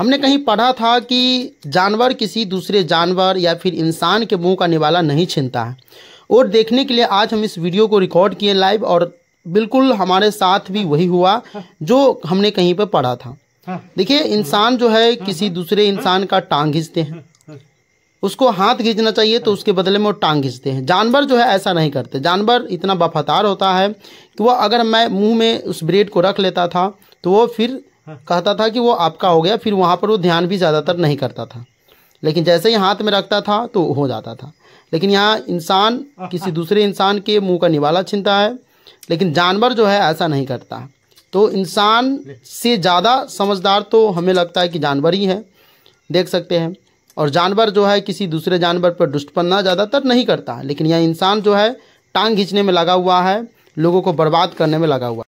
हमने कहीं पढ़ा था कि जानवर किसी दूसरे जानवर या फिर इंसान के मुंह का निवाला नहीं छीनता है और देखने के लिए आज हम इस वीडियो को रिकॉर्ड किए लाइव और बिल्कुल हमारे साथ भी वही हुआ जो हमने कहीं पर पढ़ा था हाँ। देखिए इंसान जो है किसी दूसरे इंसान का टांग घिंचते हैं उसको हाथ घिंचना चाहिए तो उसके बदले में वो टांग घिंचते हैं जानवर जो है ऐसा नहीं करते जानवर इतना वफादार होता है कि वह अगर मैं मुंह में उस ब्रेड को रख लेता था तो वो फिर कहता था कि वो आपका हो गया फिर वहाँ पर वो ध्यान भी ज़्यादातर नहीं करता था लेकिन जैसे ही हाथ में रखता था तो हो जाता था लेकिन यहाँ इंसान किसी दूसरे इंसान के मुंह का निवाला छीनता है लेकिन जानवर जो है ऐसा नहीं करता तो इंसान से ज़्यादा समझदार तो हमें लगता है कि जानवर ही है देख सकते हैं और जानवर जो है किसी दूसरे जानवर पर दुष्टपन्ना ज़्यादातर नहीं करता लेकिन यह इंसान जो है टांग खींचने में लगा हुआ है लोगों को बर्बाद करने में लगा हुआ है